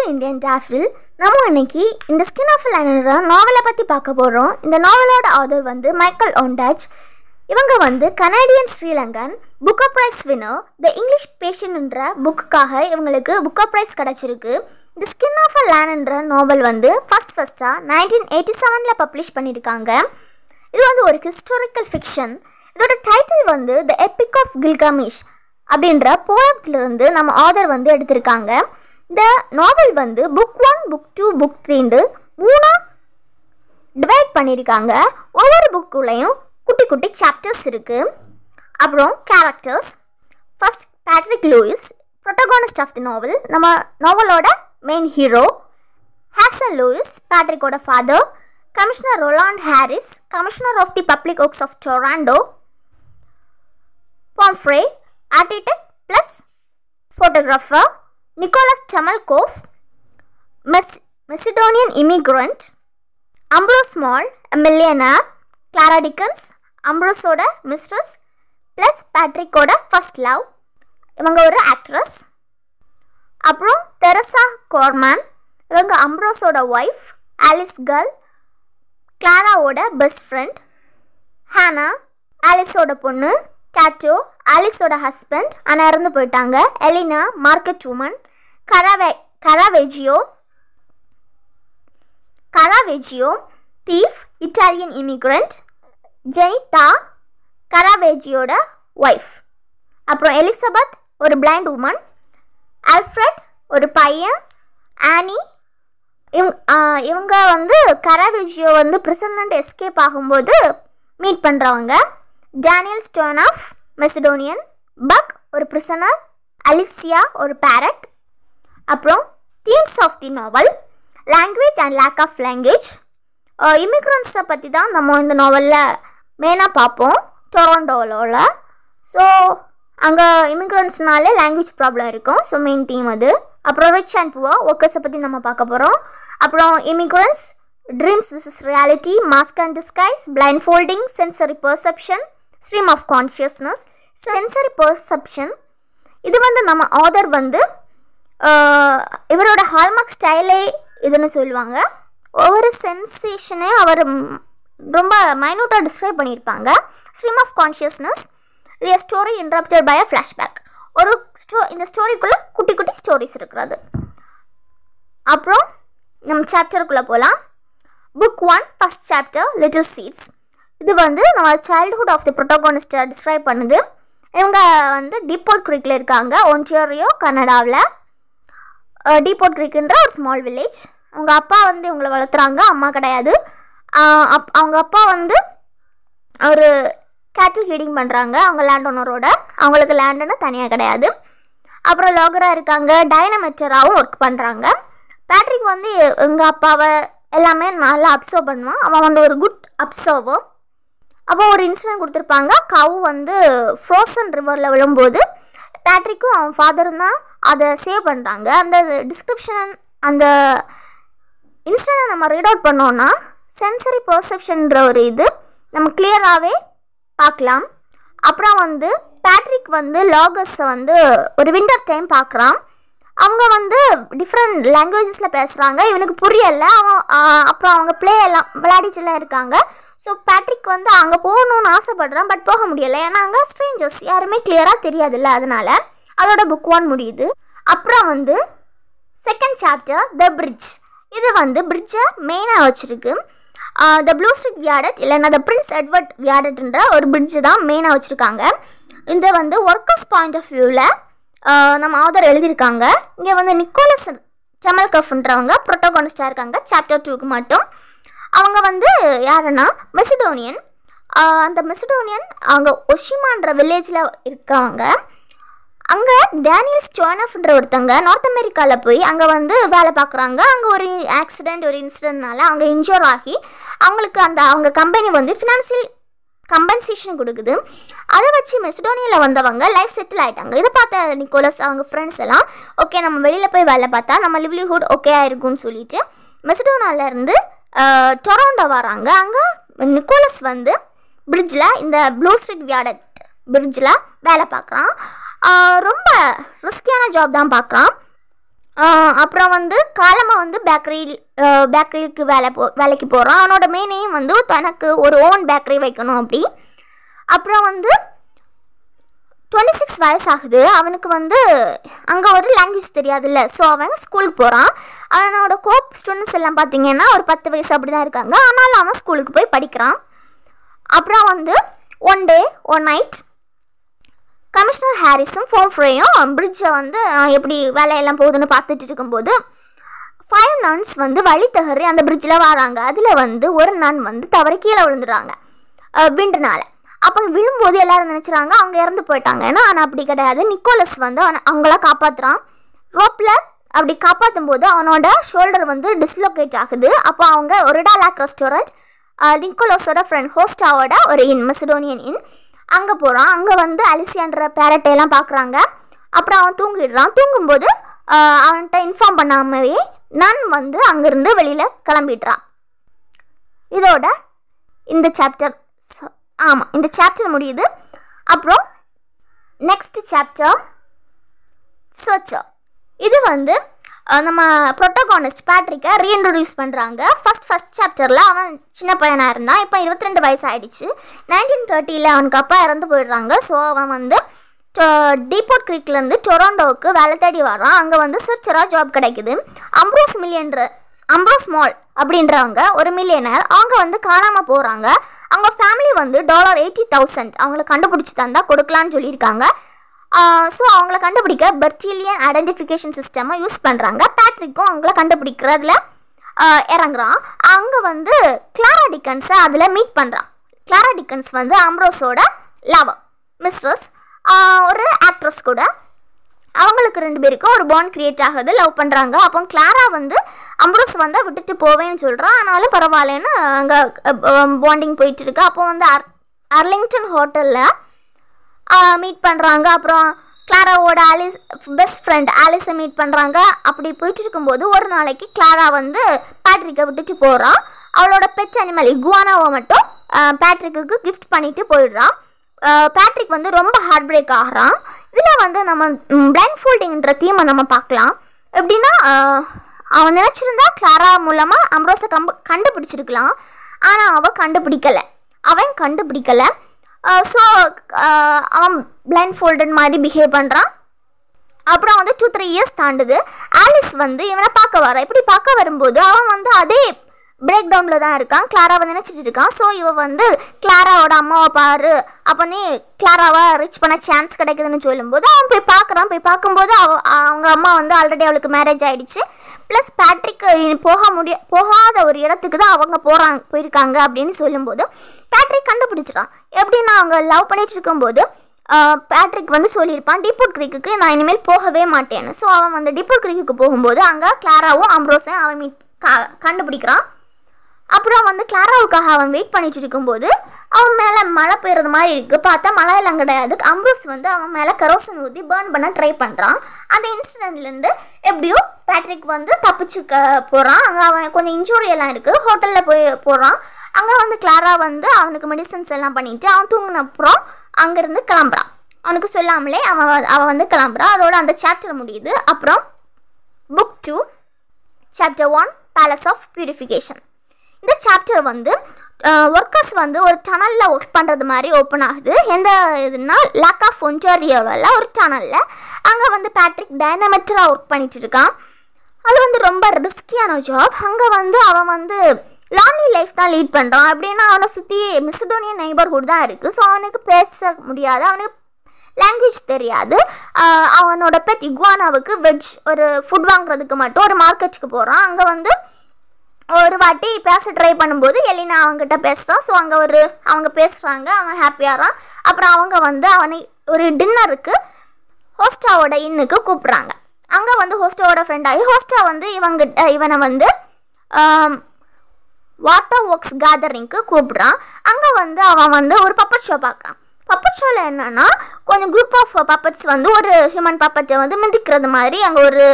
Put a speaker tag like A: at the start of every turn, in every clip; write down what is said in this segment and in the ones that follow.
A: Mister Indian டாஃபில் நம்ம இன்னைக்கு இந்த ஸ்கின் ஆஃப் லைனர நாவலை பற்றி பார்க்க போகிறோம் இந்த நாவலோட ஆதர் வந்து மைக்கேல் ஒண்டாச் இவங்க வந்து கனேடியன் ஸ்ரீலங்கன் புக்க ப்ரைஸ் வினர் த இங்கிலீஷ் பேஷன்ன்ற புக்குக்காக இவங்களுக்கு புக்க ப்ரைஸ் கிடச்சிருக்கு இந்த ஸ்கின் ஆஃப் அ லேன்ன்ற நாவல் வந்து ஃபஸ்ட் ஃபஸ்ட்டாக நைன்டீன் எயிட்டி செவனில் பப்ளிஷ் பண்ணியிருக்காங்க இது வந்து ஒரு ஹிஸ்டாரிக்கல் ஃபிக்ஷன் இதோட டைட்டில் வந்து த எப்பிக் ஆஃப் கில்கமிஷ் அப்படின்ற போரத்திலிருந்து நம்ம ஆதர் வந்து எடுத்திருக்காங்க இந்த நாவல் வந்து book one book two book த்ரீண்டு மூணாக டிவைட் பண்ணியிருக்காங்க ஒவ்வொரு புக்குள்ளேயும் குட்டி குட்டி சாப்டர்ஸ் இருக்குது அப்புறம் characters first Patrick Lewis protagonist of the novel நம்ம நாவலோட மெயின் ஹீரோ ஹேசன் லூயிஸ் பேட்ரிக்கோட father commissioner Roland Harris commissioner of the public works of Toronto Pomphrey architect plus photographer Nicholas Temelcoff மெஸ் Macedonian immigrant Ambrose Small millionaire Clara Dickens அம்ப்ரோஸோட mistress plus பேட்ரிக்கோட first love இவங்க ஒரு actress அப்புறம் Theresa Gorman இவங்க அம்ப்ரோஸோட wife Alice Gull கிளாராவோட best friend Hana ஆலிஸோட பொண்ணு கேட்டோ ஆலிஸோட ஹஸ்பண்ட் ஆனால் இறந்து போயிட்டாங்க Elena market woman Carave- Caravaggio, Caravaggio, thief Italian immigrant, Giannetta கராவேஜியோட ஒய்ஃப் அப்புறம் எலிசபெத் ஒரு பிளைண்ட் உமன் அல்ஃப்ரட் ஒரு பையன் ஆனி இவங்க இவங்க வந்து கராவேஜியோ வந்து பிரிசன்லேருந்து எஸ்கேப் ஆகும்போது மீட் பண்ணுறவங்க Daniel Stone of Macedonian Buck ஒரு பிரிசனர் அலிசியா ஒரு பேரட் அப்புறம் themes of the novel language and lack of language இமிக்ரன்ஸை பற்றி தான் நம்ம இந்த நாவலில் மெயினாக பார்ப்போம் டொரண்டோவில் ஸோ அங்கே இமிக்ரன்ஸ்னாலே லாங்குவேஜ் ப்ராப்ளம் இருக்கும் ஸோ மெயின் தீம் அது அப்புறம் ரிச் அண்ட் புவர் ஒர்க்கர்ஸை பற்றி நம்ம பார்க்க போகிறோம் அப்புறம் immigrants dreams versus reality mask and disguise blindfolding sensory perception stream of consciousness sensory perception இது வந்து நம்ம ஆதர் வந்து இவரோட ஹால்மார்க் ஸ்டைலே இதுன்னு சொல்லுவாங்க ஒவ்வொரு சென்சேஷனையும் அவர் ரொம்ப மைனூட்டாக டிஸ்கிரைப் பண்ணியிருப்பாங்க ஸ்ட்ரீம் ஆஃப் கான்ஷியஸ்னஸ் இது story interrupted by a flashback ஒரு ஸ்டோ இந்த ஸ்டோரிக்குள்ளே குட்டி குட்டி ஸ்டோரிஸ் இருக்கிறது அப்புறம் நம்ம சாப்டருக்குள்ளே போகலாம் book one first chapter little seeds இது வந்து நம்ம சைல்டுஹுட் ஆஃப் தி ப்ரொட்டோகோனிஸ்ட்டை டிஸ்கிரைப் பண்ணுது இவங்க வந்து டிப்போர்ட் குரிக்கில் இருக்காங்க ஒன்றியோரியோ கனடாவில் டீ போட்டிருக்கின்ற ஒரு ஸ்மால் வில்லேஜ் அவங்க அப்பா வந்து இவங்களை வளர்த்துறாங்க அம்மா கிடையாது அப் அவங்க அப்பா வந்து ஒரு கேட்டில் ஹீடிங் பண்ணுறாங்க அவங்க லேண்ட் ஓனரோட அவங்களுக்கு லேண்டுன்னு தனியாக கிடையாது அப்புறம் லோகராக இருக்காங்க டைனமெச்சராகவும் ஒர்க் பண்ணுறாங்க பேட்ரிக் வந்து எங்கள் அப்பாவை எல்லாமே நல்லா அப்சர்வ் பண்ணுவான் அவன் வந்து ஒரு குட் அப்சர்வர் அப்போ ஒரு இன்சிடென்ட் கொடுத்துருப்பாங்க கவு வந்து ஃப்ரோசன் ரிவரில் விழும்போது பேட்ரிக்கும் அவன் ஃபாதரும் தான் அதை சேவ் பண்ணுறாங்க அந்த டிஸ்கிரிப்ஷன் அந்த இன்ஸ்டாவில் நம்ம ரீட் அவுட் பண்ணோன்னா சென்சரி பர்செப்ஷன்ற ஒரு இது நம்ம கிளியராகவே பார்க்கலாம் அப்புறம் வந்து பேட்ரிக் வந்து லாகர்ஸை வந்து ஒரு விண்டர் டைம் பார்க்குறான் அவங்க வந்து டிஃப்ரெண்ட் லாங்குவேஜஸில் பேசுகிறாங்க இவனுக்கு புரியலை அவன் அப்புறம் அவங்க பிளே எல்லாம் விளையாடிச்செல்லாம் இருக்காங்க ஸோ பேட்ரிக் வந்து அங்கே போகணுன்னு ஆசைப்பட்றான் பட் போக முடியலை ஏன்னா அங்கே ஸ்ட்ரேஞ்சர்ஸ் யாருமே கிளியராக தெரியாதுல்ல அதனால் அதோட புக் ஒன் முடியுது அப்புறம் வந்து செகண்ட் சாப்டர் த பிரிட்ஜ் இது வந்து பிரிட்ஜை மெயினாக வச்சுருக்கு த ப்ளூ ஸ்ட்ரிட் வியாடட் இல்லைன்னா த பிரின்ஸ் எட்வர்ட் வியாடட்ன்ற ஒரு பிரிட்ஜு தான் மெயினாக வச்சுருக்காங்க இந்த வந்து ஒர்க்கர்ஸ் பாயிண்ட் ஆஃப் வியூவில் நம்ம ஆதர் எழுதியிருக்காங்க இங்கே வந்து நிக்கோலஸ் கஃப்ன்றவங்க ப்ரோட்டோகானிஸ்டாக இருக்காங்க சாப்டர் டூக்கு மட்டும் அவங்க வந்து யாருன்னா மெசிடோனியன் அந்த மெசிடோனியன் அவங்க ஒஷிமான்ற வில்லேஜில் இருக்காங்க அங்கே டேனியல் ஸ்டோனஃப்ன்ற ஒருத்தவங்க நார்த் அமெரிக்காவில் போய் அங்கே வந்து வேலை பார்க்குறாங்க அங்கே ஒரு ஆக்சிடெண்ட் ஒரு இன்சிடென்ட்னால அங்கே இன்ஜூர் ஆகி அவங்களுக்கு அந்த அவங்க கம்பெனி வந்து ஃபினான்சியல் கம்பன்சேஷன் கொடுக்குது அதை வச்சு மெசடோனியில் வந்தவங்க லைஃப் செட்டில் ஆகிட்டாங்க இதை பார்த்த நிக்கோலஸ் அவங்க ஃப்ரெண்ட்ஸ் எல்லாம் ஓகே நம்ம வெளியில் போய் வேலை பார்த்தா நம்ம லிவ்லிஹுட் ஓகே ஆயிருக்கும்னு சொல்லிட்டு மெசடோனாலேருந்து டொரோண்டோ வராங்க அங்கே நிக்கோலஸ் வந்து பிரிட்ஜில் இந்த ப்ளூ ஸ்ட்ரீட் வியாடட் பிரிட்ஜில் வேலை பார்க்குறான் ரொம்ப ரிஸ்கியான ஜாப் தான் பார்க்குறான் அப்புறம் வந்து காலமாக வந்து பேக்கரி பேக்கரிக்கு வேலை போ வேலைக்கு போகிறான் அவனோட மெயினையும் வந்து தனக்கு ஒரு ஓன் பேக்கரி வைக்கணும் அப்படி அப்புறம் வந்து டுவெண்ட்டி சிக்ஸ் வயசு ஆகுது அவனுக்கு வந்து அங்கே ஒரு லாங்குவேஜ் தெரியாதுல்ல ஸோ அவன் ஸ்கூலுக்கு போகிறான் அவனோட கோப் ஸ்டூடெண்ட்ஸ் எல்லாம் பார்த்தீங்கன்னா ஒரு பத்து வயசு அப்படி தான் இருக்காங்க ஆனாலும் அவன் ஸ்கூலுக்கு போய் படிக்கிறான் அப்புறம் வந்து one day one night commissioner ஹாரிஸும் ஃபோன் ஃப்ரேயும் பிரிட்ஜை வந்து எப்படி வேலையெல்லாம் போகுதுன்னு பார்த்துட்டு இருக்கும்போது ஃபைவ் நன்ஸ் வந்து வழி தகறி அந்த பிரிட்ஜில் வராங்க அதில் வந்து ஒரு நன் வந்து தவறி கீழே விழுந்துடுறாங்க விண்டுனால அப்போ விழும்போது எல்லோரும் நினச்சிறாங்க அவங்க இறந்து போயிட்டாங்க ஏன்னா ஆனால் அப்படி கிடையாது நிக்கோலஸ் வந்து அவங்கள காப்பாற்றுறான் ரோப்பில் அப்படி காப்பாற்றும் போது அவனோட ஷோல்டர் வந்து டிஸ்லோகேட் ஆகுது அப்போ அவங்க ஒரு டாலாக் ரெஸ்டாரண்ட் நிக்கோலஸோட ஃப்ரெண்ட் ஹோஸ்டாவோட ஒரு இன் மெசடோனியன் இன் அங்கே போகிறான் அங்கே வந்து அலிசியான்ற பேரட்டையெல்லாம் பார்க்குறாங்க அப்புறம் அவன் தூங்கிடுறான் தூங்கும்போது அவன்கிட்ட இன்ஃபார்ம் பண்ணாமவே நான் வந்து அங்கேருந்து வெளியில் கிளம்பிடுறான் இதோட இந்த சாப்டர் ஆமாம் இந்த சாப்டர் முடியுது அப்புறம் நெக்ஸ்ட் சாப்டர் சர்ச்சர் இது வந்து நம்ம ப்ரொட்டோகானிஸ்ட் பேட்ரிக்கை ரீஇன்ட்ரடியூஸ் பண்ணுறாங்க ஃபஸ்ட் ஃபஸ்ட் சாப்டரில் அவன் சின்ன பையனாக இருந்தான் இப்போ இருபத்தி ரெண்டு வயசு ஆகிடுச்சு நைன்டீன் தேர்ட்டியில் அவனுக்கு அப்பா இறந்து போயிடுறாங்க ஸோ அவன் வந்து டீபோர்ட் க்ரீக்லேருந்து டொராண்டோவுக்கு வேலை தேடி வரான் அங்கே வந்து சிர்ச்சராக ஜாப் கிடைக்குது அம்ப்ரோஸ் மில்லியன்ற அம்ப்ரோஸ் மால் அப்படின்றவங்க ஒரு மில்லியனர் அவங்க வந்து காணாமல் போகிறாங்க அவங்க ஃபேமிலி வந்து டாலர் எயிட்டி தௌசண்ட் அவங்களை கண்டுபிடிச்சி தந்தால் கொடுக்கலான்னு சொல்லியிருக்காங்க ஸோ அவங்கள கண்டுபிடிக்க பெர்டிலியன் ஐடென்டிஃபிகேஷன் சிஸ்டமை யூஸ் பண்ணுறாங்க பேட்ரிக்கும் அவங்கள கண்டுபிடிக்கிறதுல இறங்குறான் அங்கே வந்து கிளாரா டிக்கன்ஸை அதில் மீட் பண்ணுறான் கிளாரா டிக்கன்ஸ் வந்து அம்ரோஸோட லவர் மிஸ்ட்ரஸ் ஒரு ஆக்ட்ரஸ் கூட அவங்களுக்கு ரெண்டு பேருக்கும் ஒரு பாண்ட் க்ரியேட் ஆகுது லவ் பண்ணுறாங்க அப்போ கிளாரா வந்து அம்ரோஸ் வந்தால் விட்டுட்டு போவேன்னு சொல்கிறான் ஆனாலும் பரவாயில்லன்னு அங்கே பாண்டிங் போயிட்டு இருக்கு அப்போ வந்து அர் அர்லிங்டன் ஹோட்டலில் மீட் பண்ணுறாங்க அப்புறம் கிளாராவோட ஆலிஸ் பெஸ்ட் ஃப்ரெண்ட் ஆலிஸை மீட் பண்ணுறாங்க அப்படி போயிட்டு இருக்கும்போது ஒரு நாளைக்கு கிளாரா வந்து பேட்ரிக்கை விட்டுட்டு போகிறான் அவளோட பெட் அனிமல் இகுவானாவை மட்டும் பேட்ரிக்கு கிஃப்ட் பண்ணிட்டு போயிடுறான் பேட்ரிக் வந்து ரொம்ப ஹார்ட் பிரேக் ஆகிறான் இதில் வந்து நம்ம பிளைண்ட் ஃபோல்டிங்கிற தீமை நம்ம பார்க்கலாம் எப்படின்னா அவன் நினச்சிருந்தா கிளாரா மூலமாக அம்ரோஸை கம்பு கண்டுபிடிச்சிருக்கலாம் ஆனால் அவள் கண்டுபிடிக்கலை அவன் கண்டுபிடிக்கலை so uh, uh, um blindfolded மாதிரி பிஹேவ் பண்ணுறான் அப்புறம் வந்து டூ த்ரீ இயர்ஸ் தாண்டுது ஆலிஸ் வந்து இவனை பார்க்க வரான் இப்படி பார்க்க வரும்போது அவன் வந்து அதே பிரேக் டவுனில் தான் இருக்கான் வந்து நினச்சிட்டு இருக்கான் ஸோ இவ வந்து கிளாராவோட அம்மாவை பாரு அப்போ நீ கிளாராவை ரீச் பண்ண சான்ஸ் கிடைக்குதுன்னு சொல்லும்போது அவன் போய் பார்க்குறான் போய் பார்க்கும்போது அவ அவங்க அம்மா வந்து ஆல்ரெடி அவளுக்கு மேரேஜ் ஆகிடுச்சு ப்ளஸ் பேட்ரிக்கு போக முடிய போகாத ஒரு இடத்துக்கு தான் அவங்க போகிறாங்க போயிருக்காங்க அப்படின்னு சொல்லும்போது பேட்ரிக் கண்டுபிடிச்சிடான் எப்படின்னா அவங்க லவ் பண்ணிட்டு இருக்கும்போது பேட்ரிக் வந்து சொல்லியிருப்பான் டிப்பூட் கிரீக்குக்கு நான் இனிமேல் போகவே மாட்டேன்னு ஸோ அவன் வந்து டிப்பூட் கிரீக்குக்கு போகும்போது அங்கே கிளாராவும் அம்ரோஸையும் அவன் மீட் கண்டுபிடிக்கிறான் அப்புறம் வந்து கிளாராவுக்காக அவன் வெயிட் பண்ணிட்டு இருக்கும்போது அவன் மேலே மழை பெய்யுறது மாதிரி இருக்குது பார்த்தா மழை எல்லாம் கிடையாது அம்ப்ரூஸ் வந்து அவன் மேலே கரோசன் ஊற்றி பேர்ன் பண்ண ட்ரை பண்ணுறான் அந்த இன்சிடென்ட்லேருந்து எப்படியோ பேட்ரிக் வந்து தப்பிச்சுக்க போகிறான் அங்கே அவன் கொஞ்சம் இன்ஜூரி எல்லாம் இருக்குது ஹோட்டலில் போய் போகிறான் அங்கே வந்து கிளாரா வந்து அவனுக்கு மெடிசன்ஸ் எல்லாம் பண்ணிவிட்டு அவன் தூங்கின அப்புறம் அங்கேருந்து கிளம்புறான் அவனுக்கு சொல்லாமலே அவன் அவன் வந்து கிளம்புறான் அதோட அந்த சாப்டர் முடியுது அப்புறம் book two chapter one palace of purification இந்த சாப்டர் வந்து ஒர்க்கர்ஸ் வந்து ஒரு டனலில் ஒர்க் பண்ணுறது மாதிரி ஓப்பன் ஆகுது எந்த இதுனா லேக் ஆஃப் ஒன்டோரியோவில் ஒரு டனலில் அங்கே வந்து பேட்ரிக் டைனமெட்டராக ஒர்க் பண்ணிகிட்டு இருக்கான் அது வந்து ரொம்ப ரிஸ்கியான ஜாப் அங்கே வந்து அவன் வந்து லானி லைஃப் தான் லீட் பண்ணுறான் அப்படின்னா அவனை சுற்றி மிசடோனியன் நெய்பர்ஹுட் தான் இருக்குது ஸோ அவனுக்கு பேச முடியாது அவனுக்கு லாங்குவேஜ் தெரியாது அவனோட பெட் இக்வானாவுக்கு வெஜ் ஒரு ஃபுட் வாங்குறதுக்கு மட்டும் ஒரு மார்க்கெட்டுக்கு போகிறான் அங்கே வந்து ஒரு வாட்டி பேச ட்ரை பண்ணும்போது எலினா அவங்ககிட்ட பேசுகிறான் ஸோ அங்கே ஒரு அவங்க பேசுகிறாங்க அவன் ஹாப்பியாகிறான் அப்புறம் அவங்க வந்து அவனை ஒரு டின்னருக்கு ஹோஸ்டாவோட இன்னுக்கு கூப்பிட்றாங்க அங்கே வந்து ஹோஸ்டாவோட ஃப்ரெண்ட் ஆகி ஹோஸ்டா வந்து இவங்கிட்ட இவனை வந்து வாட்டர் ஒர்க்ஸ் கேதரிங்க்கு கூப்பிட்றான் அங்கே வந்து அவன் வந்து ஒரு பப்பட் ஷோ பார்க்குறான் பப்பட் ஷோவில் என்னென்னா கொஞ்சம் குரூப் ஆஃப் பப்பட்ஸ் வந்து ஒரு ஹியூமன் பப்பட்டை வந்து மிந்திக்கிறது மாதிரி அங்கே ஒரு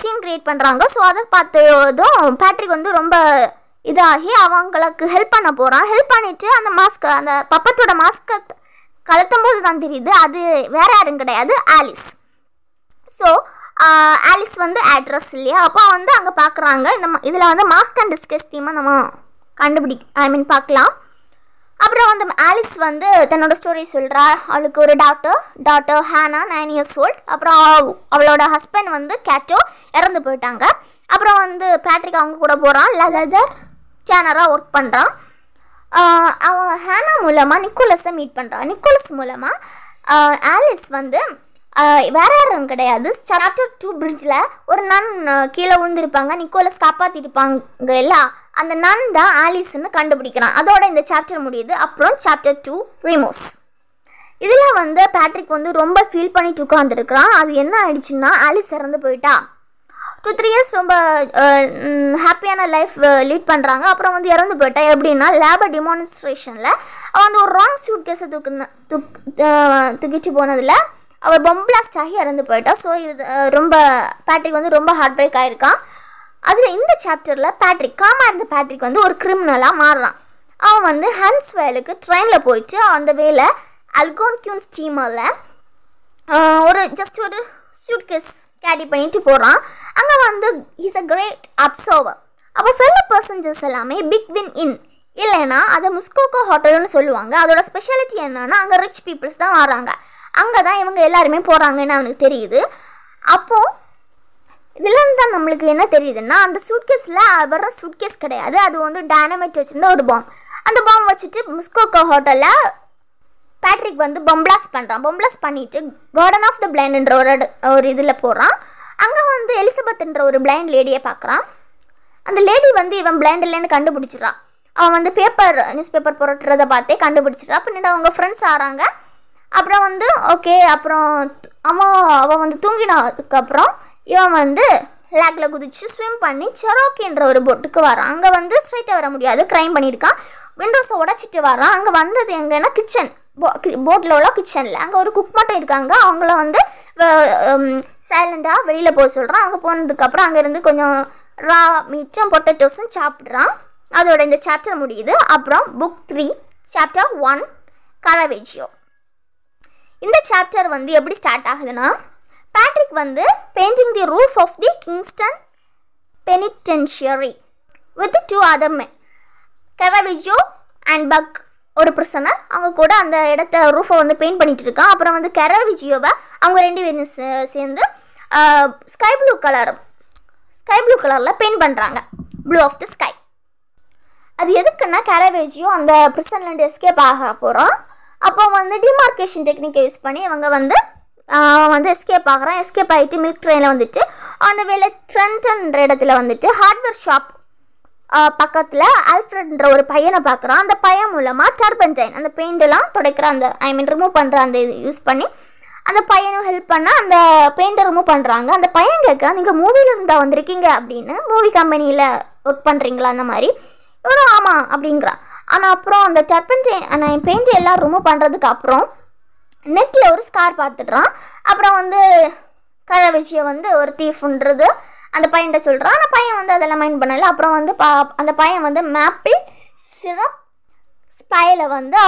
A: சீன் க்ரியேட் பண்ணுறாங்க ஸோ அதை பார்த்ததும் பேட்ரிக் வந்து ரொம்ப இதாகி அவங்களுக்கு ஹெல்ப் பண்ண போகிறான் ஹெல்ப் பண்ணிவிட்டு அந்த மாஸ்க் அந்த பப்பட்டோட மாஸ்க்கை கலத்தும் போது தான் தெரியுது அது வேற யாரும் கிடையாது ஆலிஸ் ஸோ ஆலிஸ் வந்து ஆட்ரஸ் இல்லையா அப்போ வந்து அங்கே பார்க்குறாங்க இந்த இதில் வந்து மாஸ்க் அண்ட் டிஸ்கஸ் தீமாக நம்ம கண்டுபிடி ஐ மீன் பார்க்கலாம் ஆலிஸ் வந்து தன்னோட ஸ்டோரி சொல்கிறா அவளுக்கு ஒரு daughter daughter Hana nine years old அப்புறம் அவளோட ஹஸ்பண்ட் வந்து கேட்டோ இறந்து போயிட்டாங்க அப்புறம் வந்து பேட்ரிக் அவங்க கூட போகிறான் லெதர் சேனராக ஒர்க் பண்ணுறான் அவன் ஹேனா மூலமாக நிக்கோலஸை மீட் பண்ணுறான் நிக்கோலஸ் மூலமாக ஆலிஸ் வந்து வேறு யாரும் கிடையாது சாப்டர் டூ பிரிட்ஜில் ஒரு நான் கீழே விழுந்திருப்பாங்க நிக்கோலஸ் காப்பாற்றிருப்பாங்க எல்லாம் அந்த நன் தான் ஆலிஸ்ன்னு கண்டுபிடிக்கிறான் அதோட இந்த சாப்டர் முடியுது அப்புறம் சாப்டர் டூ ரிமோஸ் இதில் வந்து பேட்ரிக் வந்து ரொம்ப ஃபீல் பண்ணிட்டு உட்காந்துருக்குறான் அது என்ன ஆயிடுச்சுன்னா ஆலிஸ் இறந்து போயிட்டா டூ த்ரீ இயர்ஸ் ரொம்ப ஹாப்பியான லைஃப் லீட் பண்ணுறாங்க அப்புறம் வந்து இறந்து போயிட்டா எப்படின்னா லேபர் டிமான்ஸ்ட்ரேஷனில் அவள் வந்து ஒரு ராங் சூட் கேஸை தூக்குன தூக்கிட்டு போனதில் அவள் பொம்பிளாஸ்ட் ஆகி இறந்து போயிட்டா ஸோ இது ரொம்ப பேட்ரிக் வந்து ரொம்ப ஹார்ட் பிரேக் ஆகிருக்கான் அதில் இந்த சேப்டரில் பேட்ரிக் காமாக இருந்த பேட்ரிக் வந்து ஒரு கிரிமினலாக மாறுறான் அவன் வந்து ஹன்ஸ் வேலுக்கு ட்ரெயினில் போயிட்டு அந்த அல்கோன் அல்கோன்கியூன் ஸ்டீமரில் ஒரு ஜஸ்ட் ஒரு கேஸ் கேரி பண்ணிட்டு போகிறான் அங்கே வந்து இஸ் அ கிரேட் அப்சர்வர் அப்போ ஃபெல்லோ பர்சன்ஜர்ஸ் எல்லாமே பிக் வின் இன் இல்லைன்னா அதை முஸ்கோகோ ஹோட்டல்னு சொல்லுவாங்க அதோட ஸ்பெஷாலிட்டி என்னன்னா அங்கே ரிச் பீப்புள்ஸ் தான் வராங்க அங்கே தான் இவங்க எல்லாருமே போகிறாங்கன்னு அவனுக்கு தெரியுது அப்போது இதுலேருந்து தான் நம்மளுக்கு என்ன தெரியுதுன்னா அந்த கேஸில் வர கேஸ் கிடையாது அது வந்து டைனமேட் வச்சுருந்த ஒரு பாம் அந்த பாம் வச்சுட்டு மிஸ்கோக்கோ ஹோட்டலில் பேட்ரிக் வந்து பம்ப்ளாஸ் பண்ணுறான் பொம்ப்ளாஸ் பண்ணிவிட்டு கார்டன் ஆஃப் த பிளைண்ட்ன்ற ஒரு ஒரு இதில் போகிறான் அங்கே வந்து எலிசபெத்ன்ற ஒரு பிளைண்ட் லேடியை பார்க்குறான் அந்த லேடி வந்து இவன் பிளைண்ட் இல்லைன்னு கண்டுபிடிச்சிடான் அவன் வந்து பேப்பர் நியூஸ் பேப்பர் புரட்டுறதை பார்த்தே கண்டுபிடிச்சிட்றான் பின்னாடி அவங்க ஃப்ரெண்ட்ஸ் ஆகிறாங்க அப்புறம் வந்து ஓகே அப்புறம் அவன் அவன் வந்து தூங்கினதுக்கப்புறம் இவன் வந்து லேக்கில் குதித்து ஸ்விம் பண்ணி செரோக்கின்ற ஒரு போட்டுக்கு வரான் அங்கே வந்து ஸ்ட்ரைட்டாக வர முடியாது க்ரைம் பண்ணியிருக்கான் விண்டோஸை உடச்சிட்டு வரான் அங்கே வந்தது எங்கன்னா கிச்சன் போ போட்டில் உள்ள கிச்சனில் அங்கே ஒரு குக் மட்டும் இருக்காங்க அவங்கள வந்து சைலண்டாக வெளியில் போக சொல்கிறான் அங்கே போனதுக்கப்புறம் அங்கேருந்து கொஞ்சம் ரா மீட்டும் பொட்டேட்டோஸும் சாப்பிட்றான் அதோட இந்த சாப்டர் முடியுது அப்புறம் book three chapter one Caravaggio இந்த சாப்டர் வந்து எப்படி ஸ்டார்ட் ஆகுதுன்னா பேட்ரிக் வந்து painting the roof of the Kingston penitentiary with two other men and Buck ஒரு பிரசனர் அவங்க கூட அந்த இடத்த ரூஃபை வந்து பெயிண்ட் பண்ணிகிட்டு இருக்கான் அப்புறம் வந்து கெரவிஜியோவை அவங்க ரெண்டு பேரும் சேர்ந்து sky blue colour sky blue கலரில் பெயிண்ட் பண்ணுறாங்க ப்ளூ ஆஃப் த ஸ்கை அது எதுக்குன்னா கரவேஜியோ அந்த பிரசன்லேருந்து எஸ்கேப் ஆக போகிறோம் அப்போ வந்து டிமார்க்கேஷன் டெக்னிக்கை யூஸ் பண்ணி அவங்க வந்து அவன் வந்து எஸ்கேப் ஆகிறான் எஸ்கேப் ஆகிட்டு மில்க் ட்ரெயினில் வந்துட்டு அந்த வேலை ட்ரெண்டன்ற இடத்துல வந்துட்டு ஹார்ட்வேர் ஷாப் பக்கத்தில் ஆல்ஃப்ரட்ன்ற ஒரு பையனை பார்க்குறான் அந்த பையன் மூலமாக டர்பன்டைன் அந்த பெயிண்டெல்லாம் துடைக்கிற அந்த ஐ மீன் ரிமூவ் பண்ணுற அந்த இது யூஸ் பண்ணி அந்த பையனும் ஹெல்ப் பண்ணால் அந்த பெயிண்டை ரிமூவ் பண்ணுறாங்க அந்த பையன் கேட்க நீங்கள் மூவியில் இருந்தால் வந்திருக்கீங்க அப்படின்னு மூவி கம்பெனியில் ஒர்க் பண்ணுறீங்களா அந்த மாதிரி இவரும் ஆமாம் அப்படிங்கிறான் ஆனால் அப்புறம் அந்த டர்பன்டைன் பெயிண்ட் எல்லாம் ரிமூவ் பண்ணுறதுக்கு அப்புறம் நெக்கில் ஒரு ஸ்கார் பார்த்துட்றான் அப்புறம் வந்து கதை விஷயம் வந்து ஒரு தீஃப்ன்றது அந்த பையன்கிட்ட சொல்கிறான் அந்த பையன் வந்து அதெல்லாம் மைண்ட் பண்ணலை அப்புறம் வந்து பா அந்த பையன் வந்து மேப்பிள் சிரப் ஸ்பைல வந்து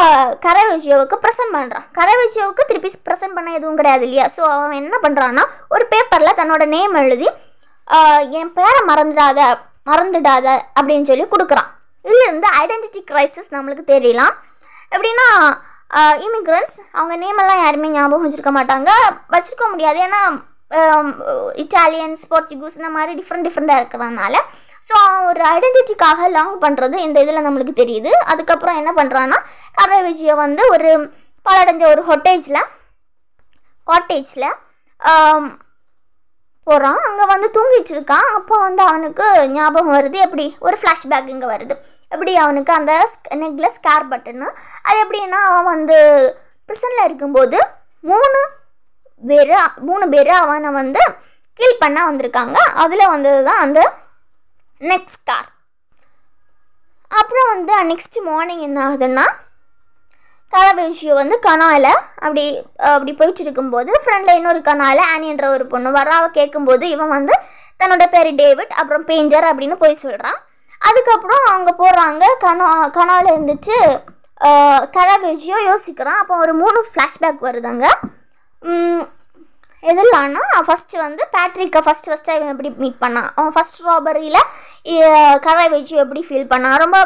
A: கரை விஷயோவுக்கு ப்ரெசன்ட் பண்ணுறான் கரை விஷயவுக்கு திருப்பி ப்ரெசென்ட் பண்ண எதுவும் கிடையாது இல்லையா ஸோ அவன் என்ன பண்ணுறான்னா ஒரு பேப்பரில் தன்னோட நேம் எழுதி என் பேரை மறந்துடாத மறந்துடாத அப்படின்னு சொல்லி கொடுக்குறான் இதுலேருந்து ஐடென்டிட்டி க்ரைசிஸ் நம்மளுக்கு தெரியலாம் எப்படின்னா இமிக்ரன்ஸ் அவங்க நேமெல்லாம் யாருமே ஞாபகம் வச்சுருக்க மாட்டாங்க வச்சுருக்க முடியாது ஏன்னா இட்டாலியன்ஸ் போர்ச்சுகூஸ் இந்த மாதிரி டிஃப்ரெண்ட் டிஃப்ரெண்ட்டாக இருக்கிறதுனால ஸோ ஒரு ஐடென்டிட்டிக்காக லாங் பண்ணுறது இந்த இதில் நம்மளுக்கு தெரியுது அதுக்கப்புறம் என்ன பண்ணுறான்னா கர்ண விஜயை வந்து ஒரு பாலடைஞ்ச ஒரு ஹொட்டேஜில் காட்டேஜில் போகிறான் அங்கே வந்து தூங்கிட்டு இருக்கான் அப்போ வந்து அவனுக்கு ஞாபகம் வருது எப்படி ஒரு ஃப்ளாஷ்பேக் இங்கே வருது எப்படி அவனுக்கு அந்த நெக்லஸ் ஸ்கேர் பட்டனு அது எப்படின்னா அவன் வந்து ப்ரிசனில் இருக்கும்போது மூணு பேர் மூணு பேர் அவனை வந்து கீழ் பண்ண வந்திருக்காங்க அதில் வந்தது தான் அந்த நெக்ஸ்ட் கார் அப்புறம் வந்து நெக்ஸ்ட் மார்னிங் என்ன ஆகுதுன்னா கலபேஷியோ வந்து கனாயில் அப்படி அப்படி போயிட்டு இருக்கும்போது ஃப்ரெண்டில் இன்னொரு கனாயில் ஆனின்ற ஒரு பொண்ணு வர அவள் கேட்கும்போது இவன் வந்து தன்னோட பேர் டேவிட் அப்புறம் பேஞ்சர் அப்படின்னு போய் சொல்கிறான் அதுக்கப்புறம் அவங்க போகிறாங்க கனா கனாவில் இருந்துட்டு கலபேஷியோ யோசிக்கிறான் அப்போ ஒரு மூணு ஃப்ளாஷ்பேக் வருதாங்க எதிலான்னா ஃபஸ்ட்டு வந்து பேட்ரிக்கை ஃபஸ்ட்டு ஃபஸ்ட்டாக இவன் எப்படி மீட் பண்ணான் அவன் ஃபஸ்ட் ராபரியில் கரை வச்சு எப்படி ஃபீல் பண்ணான் ரொம்ப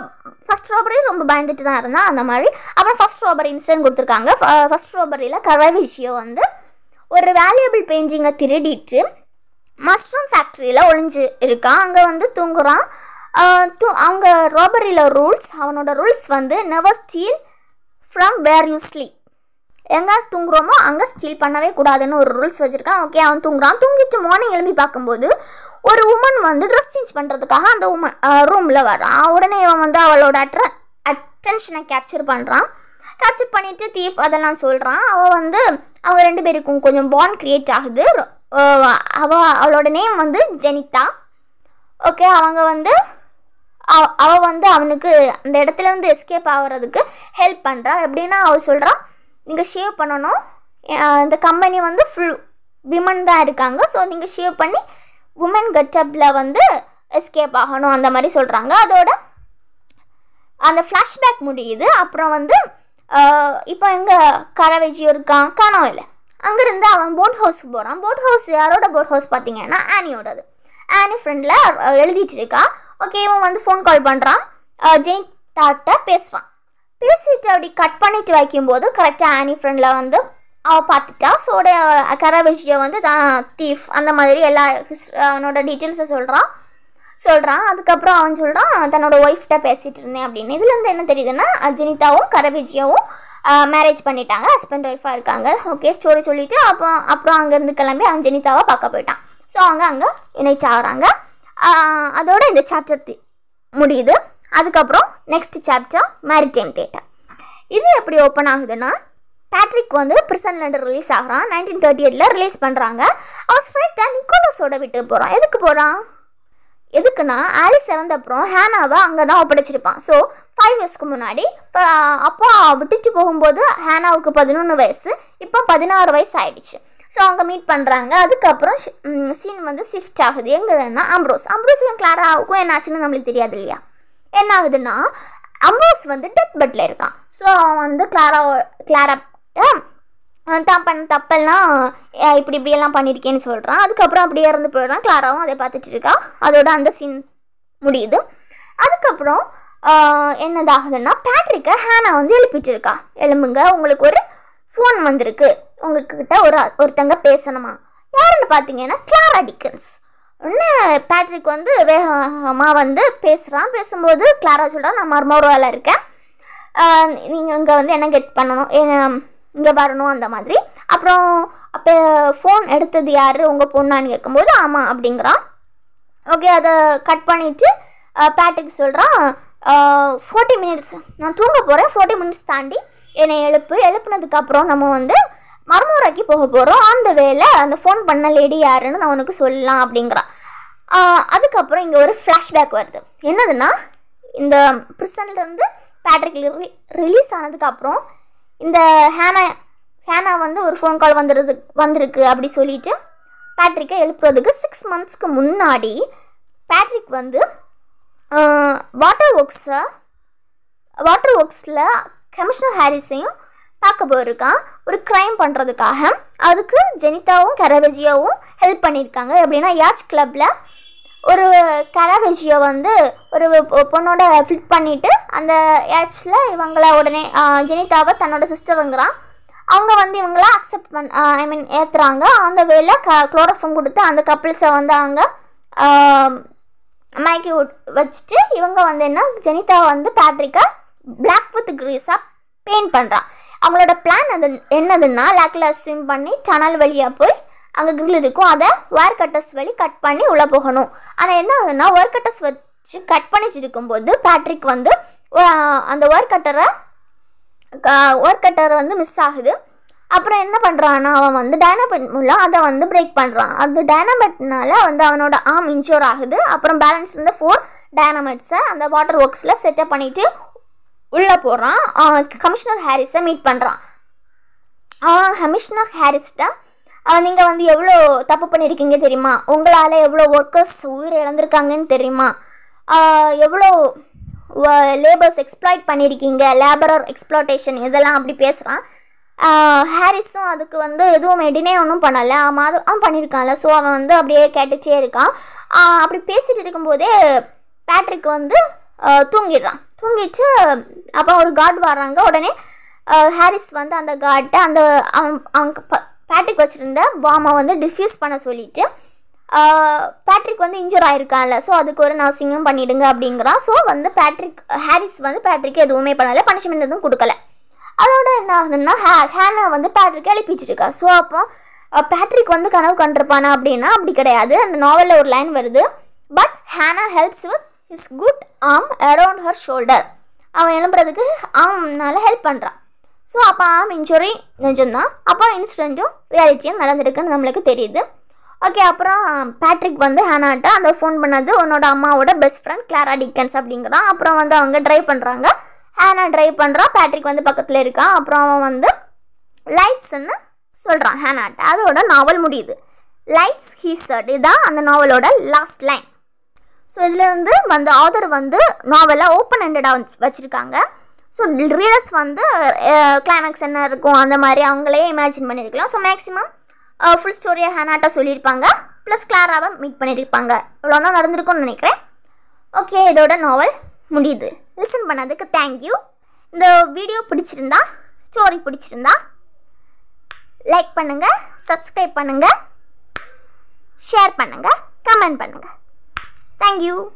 A: ஃபஸ்ட் ராபரி ரொம்ப பயந்துட்டு தான் இருந்தான் அந்த மாதிரி அப்புறம் ஃபஸ்ட் ராபரி இன்சிடென்ட் கொடுத்துருக்காங்க ஃபஸ்ட் ராபரியில் கரை விஷயம் வந்து ஒரு வேல்யூபிள் பெயிண்டிங்கை திருடிட்டு மஷ்ரூம் ஃபேக்ட்ரியில் ஒளிஞ்சு இருக்கான் அங்கே வந்து தூங்குறான் தூ அவங்க ராபரியில் ரூல்ஸ் அவனோட ரூல்ஸ் வந்து never steal from where you sleep எங்கே தூங்குறோமோ அங்கே ஸ்டீல் பண்ணவே கூடாதுன்னு ஒரு ரூல்ஸ் வச்சுருக்கான் ஓகே அவன் தூங்குறான் தூங்கிட்டு மார்னிங் எழுப்பி பார்க்கும்போது ஒரு உமன் வந்து ட்ரெஸ் சேஞ்ச் பண்ணுறதுக்காக அந்த உமன் ரூமில் வரான் உடனே இவன் வந்து அவளோட அட்ர அட்டென்ஷனை கேப்சர் பண்ணுறான் கேப்சர் பண்ணிவிட்டு தீஃப் அதெல்லாம் சொல்கிறான் அவள் வந்து அவள் ரெண்டு பேருக்கும் கொஞ்சம் பாண்ட் க்ரியேட் ஆகுது அவள் அவளோட நேம் வந்து ஜெனிதா ஓகே அவங்க வந்து அவள் வந்து அவனுக்கு அந்த இடத்துலேருந்து எஸ்கேப் ஆகிறதுக்கு ஹெல்ப் பண்ணுறான் எப்படின்னா அவள் சொல்கிறான் நீங்கள் ஷேவ் பண்ணணும் இந்த கம்பெனி வந்து ஃபுல் விமன் தான் இருக்காங்க ஸோ நீங்கள் ஷேவ் பண்ணி உமன் கெட்டப்பில் வந்து எஸ்கேப் ஆகணும் அந்த மாதிரி சொல்கிறாங்க அதோட அந்த ஃப்ளாஷ்பேக் முடியுது அப்புறம் வந்து இப்போ எங்கள் கரவேஜியும் இருக்கான் காணோம் இல்லை அங்கேருந்து அவன் போட் ஹவுஸ்க்கு போகிறான் போட் ஹவுஸ் யாரோட போட் ஹவுஸ் பார்த்தீங்கன்னா ஆனியோடது ஆனி ஃப்ரெண்டில் எழுதிட்டு இருக்கா ஓகே இவன் வந்து ஃபோன் கால் பண்ணுறான் ஜெயின் டாட்டை பேசுகிறான் பேசிட்டு அப்படி கட் பண்ணிட்டு வைக்கும்போது கரெக்டாக ஆனி ஃப்ரெண்டில் வந்து அவள் பார்த்துட்டா ஸோட கரவிஜியை வந்து தான் தீஃப் அந்த மாதிரி எல்லா ஹிஸ்ட்ரி அவனோட டீட்டெயில்ஸை சொல்கிறான் சொல்கிறான் அதுக்கப்புறம் அவன் சொல்கிறான் தன்னோட ஒய்ஃப்கிட்ட பேசிகிட்டு இருந்தேன் அப்படின்னு இதுலேருந்து என்ன தெரியுதுன்னா அஜினிதாவும் கரவிஜியாவும் மேரேஜ் பண்ணிட்டாங்க ஹஸ்பண்ட் ஒய்ஃபாக இருக்காங்க ஓகே ஸ்டோரி சொல்லிவிட்டு அப்போ அப்புறம் அங்கேருந்து கிளம்பி அவன் ஜெனிதாவை பார்க்க போயிட்டான் ஸோ அவங்க அங்கே யுனைட் ஆகிறாங்க அதோட இந்த சாப்டர் முடியுது அதுக்கப்புறம் நெக்ஸ்ட் சாப்டர் மேரிடைம் தேட்டர் இது எப்படி ஓப்பன் ஆகுதுன்னா பேட்ரிக் வந்து பிரிசன்லேருந்து ரிலீஸ் ஆகிறான் நைன்டீன் தேர்ட்டி எயிட்டில் ரிலீஸ் பண்ணுறாங்க அவர் ஸ்ட்ரைட்டாக நிக்கோலஸோட விட்டு போகிறான் எதுக்கு போகிறான் எதுக்குன்னா ஆலிஸ் இறந்த அப்புறம் ஹேனாவை அங்கே தான் ஒப்படைச்சிருப்பான் ஸோ ஃபைவ் இயர்ஸ்க்கு முன்னாடி இப்போ அப்போ விட்டுட்டு போகும்போது ஹேனாவுக்கு பதினொன்று வயசு இப்போ பதினாறு வயசு ஆகிடுச்சு ஸோ அவங்க மீட் பண்ணுறாங்க அதுக்கப்புறம் சீன் வந்து ஷிஃப்ட் ஆகுது எங்கேன்னா அம்ரோஸ் அம்ப்ரோஸுக்கும் கிளாராவுக்கும் என்னாச்சுன்னு நம்மளுக்கு தெரியாது இல்லையா என்ன ஆகுதுன்னா அம்போஸ் வந்து டெத் பெட்டில் இருக்கான் ஸோ அவன் வந்து கிளாரோ கிளாரா தான் பண்ண தப்பெல்லாம் இப்படி இப்படியெல்லாம் பண்ணியிருக்கேன்னு சொல்கிறான் அதுக்கப்புறம் அப்படியே இறந்து போயிடுறான் கிளாராவும் அதை பார்த்துட்டு இருக்கா அதோட அந்த சீன் முடியுது அதுக்கப்புறம் என்னதாகுதுன்னா பேட்ரிக்கை ஹேனா வந்து எழுப்பிட்டு இருக்கா எலும்புங்க உங்களுக்கு ஒரு ஃபோன் வந்திருக்கு உங்ககிட்ட ஒரு ஒருத்தங்க பேசணுமா யாருன்னு பார்த்தீங்கன்னா கிளாரா டிக்கன்ஸ் உடனே பேட்ரிக் வந்து வேகமாக வந்து பேசுகிறான் பேசும்போது கிளாரா சொல்கிறான் நான் மர்மோரோவில் இருக்கேன் நீங்கள் இங்கே வந்து என்ன கெட் பண்ணணும் என்ன இங்கே வரணும் அந்த மாதிரி அப்புறம் அப்போ ஃபோன் எடுத்தது யார் உங்கள் பொண்ணான்னு கேட்கும்போது ஆமாம் அப்படிங்கிறான் ஓகே அதை கட் பண்ணிவிட்டு பேட்ரிக் சொல்கிறான் ஃபோர்ட்டி மினிட்ஸ் நான் தூங்க போகிறேன் ஃபோர்ட்டி மினிட்ஸ் தாண்டி என்னை எழுப்பு எழுப்புனதுக்கப்புறம் நம்ம வந்து மர்மூராக்கி போக போகிறோம் அந்த வேலை அந்த ஃபோன் பண்ண லேடி யாருன்னு நான் உனக்கு சொல்லலாம் அப்படிங்கிறான் அதுக்கப்புறம் இங்கே ஒரு ஃப்ளாஷ்பேக் வருது என்னதுன்னா இந்த பிரிசன்லேருந்து பேட்ரிக் ரிலீஸ் ஆனதுக்கப்புறம் இந்த ஹேனா ஹேனா வந்து ஒரு ஃபோன் கால் வந்துடுது வந்திருக்கு அப்படி சொல்லிட்டு பேட்ரிக்கை எழுப்புறதுக்கு சிக்ஸ் மந்த்ஸ்க்கு முன்னாடி பேட்ரிக் வந்து வாட்டர் ஒர்க்ஸை வாட்டர் ஒர்க்ஸில் கமிஷனர் ஹாரிஸையும் பார்க்க போயிருக்கான் ஒரு க்ரைம் பண்ணுறதுக்காக அதுக்கு ஜெனிதாவும் கரவெஜியாவும் ஹெல்ப் பண்ணியிருக்காங்க எப்படின்னா யாச் கிளப்பில் ஒரு கரவெஜியோ வந்து ஒரு பொண்ணோட ஃபிட் பண்ணிவிட்டு அந்த யாச்சில் இவங்கள உடனே ஜெனிதாவை தன்னோட சிஸ்டருங்கிறான் அவங்க வந்து இவங்கள அக்செப்ட் பண் ஐ மீன் ஏற்றுறாங்க அந்த வேலை க குளோரோஃபம் கொடுத்து அந்த கப்புள்ஸை வந்து அவங்க மயக்கி வச்சுட்டு இவங்க வந்து என்ன ஜெனிதாவை வந்து பேட்ரிக்கை பிளாக் வித் கிரீஸாக பெயிண்ட் பண்ணுறான் அவங்களோட பிளான் அது என்னதுன்னா லேக்கில் ஸ்விம் பண்ணி டனல் வழியாக போய் அங்கே கிரில் இருக்கும் அதை ஒயர் கட்டர்ஸ் வழி கட் பண்ணி உள்ளே போகணும் ஆனால் என்ன ஆகுதுன்னா ஒயர் கட்டர்ஸ் வச்சு கட் பண்ணிட்டு இருக்கும்போது பேட்ரிக் வந்து அந்த ஒயர் கட்டரை ஒயர் கட்டரை வந்து மிஸ் ஆகுது அப்புறம் என்ன பண்ணுறான்னா அவன் வந்து டைனாமெட் மூலம் அதை வந்து பிரேக் பண்ணுறான் அது டைனாமெட்னால வந்து அவனோட ஆர்ம் இன்ஷோர் ஆகுது அப்புறம் பேலன்ஸ் வந்து ஃபோர் டைனாமெட்ஸை அந்த வாட்டர் ஒர்க்ஸில் செட்டப் பண்ணிவிட்டு உள்ளே போகிறான் கமிஷனர் ஹாரிஸை மீட் பண்ணுறான் கமிஷனர் ஹாரிஸ்கிட்ட நீங்கள் வந்து எவ்வளோ தப்பு பண்ணியிருக்கீங்க தெரியுமா உங்களால் எவ்வளோ ஒர்க்கர்ஸ் உயிர் இழந்திருக்காங்கன்னு தெரியுமா எவ்வளோ லேபர்ஸ் எக்ஸ்ப்ளாய்ட் பண்ணியிருக்கீங்க லேபரர் எக்ஸ்ப்ளாய்டேஷன் இதெல்லாம் அப்படி பேசுகிறான் ஹாரிஸும் அதுக்கு வந்து எதுவும் எடினே ஒன்றும் பண்ணலை ஆமாம் அது அவன் பண்ணியிருக்கான்ல ஸோ அவன் வந்து அப்படியே கேட்டுச்சே இருக்கான் அப்படி பேசிகிட்டு இருக்கும்போதே பேட்ரிக் வந்து தூங்கிடுறான் தூங்கிட்டு அப்போ ஒரு கார்டு வர்றாங்க உடனே ஹாரிஸ் வந்து அந்த கார்ட்டை அந்த அவங்க பேட்ரிக் வச்சுருந்த பாமை வந்து டிஃப்யூஸ் பண்ண சொல்லிவிட்டு பேட்ரிக் வந்து இன்ஜூர் ஆயிருக்கான்ல ஸோ அதுக்கு ஒரு நர்சிங்கும் பண்ணிவிடுங்க அப்படிங்கிறான் ஸோ வந்து பேட்ரிக் ஹாரிஸ் வந்து பேட்ரிக்கு எதுவுமே பண்ணலை பனிஷ்மெண்ட் எதுவும் கொடுக்கல அதோட என்ன ஆகுதுன்னா ஹே ஹேனை வந்து பேட்ரிக் எழுப்பிச்சிருக்கா ஸோ அப்போ பேட்ரிக் வந்து கனவு கண்டிருப்பானா அப்படின்னா அப்படி கிடையாது அந்த நாவலில் ஒரு லைன் வருது but Hana helps with his good arm around her shoulder அவன் எழும்புறதுக்கு ஆம்னால ஹெல்ப் பண்ணுறான் ஸோ அப்போ ஆம் இன்ஜுரி நிஜம்தான் அப்போ இன்சிடென்ட்டும் ரியாலிட்டியும் நடந்திருக்குன்னு நம்மளுக்கு தெரியுது ஓகே அப்புறம் பேட்ரிக் வந்து ஹேனாட்ட அந்த ஃபோன் பண்ணது உன்னோட அம்மாவோட பெஸ்ட் ஃப்ரெண்ட் கிளாரா டிக்கன்ஸ் அப்படிங்கிறான் அப்புறம் வந்து அவங்க ட்ரைவ் பண்ணுறாங்க ஹேனா ட்ரைவ் பண்ணுறான் பேட்ரிக் வந்து பக்கத்தில் இருக்கான் அப்புறம் அவன் வந்து லைட்ஸ்ன்னு சொல்கிறான் ஹேனாட்ட அதோட நாவல் முடியுது லைட்ஸ் ஹீ சர்ட் இதுதான் அந்த நாவலோட லாஸ்ட் லைன் ஸோ இதில் வந்து அந்த ஆதர் வந்து நாவலாக ஓப்பன் ஹெண்டடாக வச்சுருக்காங்க ஸோ ரீடர்ஸ் வந்து கிளைமேக்ஸ் என்ன இருக்கும் அந்த மாதிரி அவங்களே இமேஜின் பண்ணியிருக்கலாம் ஸோ மேக்ஸிமம் ஃபுல் ஸ்டோரியை ஹேனாட்டாக சொல்லியிருப்பாங்க ப்ளஸ் கிளாராவை மீட் பண்ணியிருப்பாங்க இவ்வளோ நடந்திருக்கும்னு நினைக்கிறேன் ஓகே இதோட நாவல் முடியுது லிசன் பண்ணதுக்கு தேங்க்யூ இந்த வீடியோ பிடிச்சிருந்தா ஸ்டோரி பிடிச்சிருந்தா லைக் பண்ணுங்கள் சப்ஸ்கிரைப் பண்ணுங்கள் ஷேர் பண்ணுங்கள் கமெண்ட் பண்ணுங்கள் Thank you.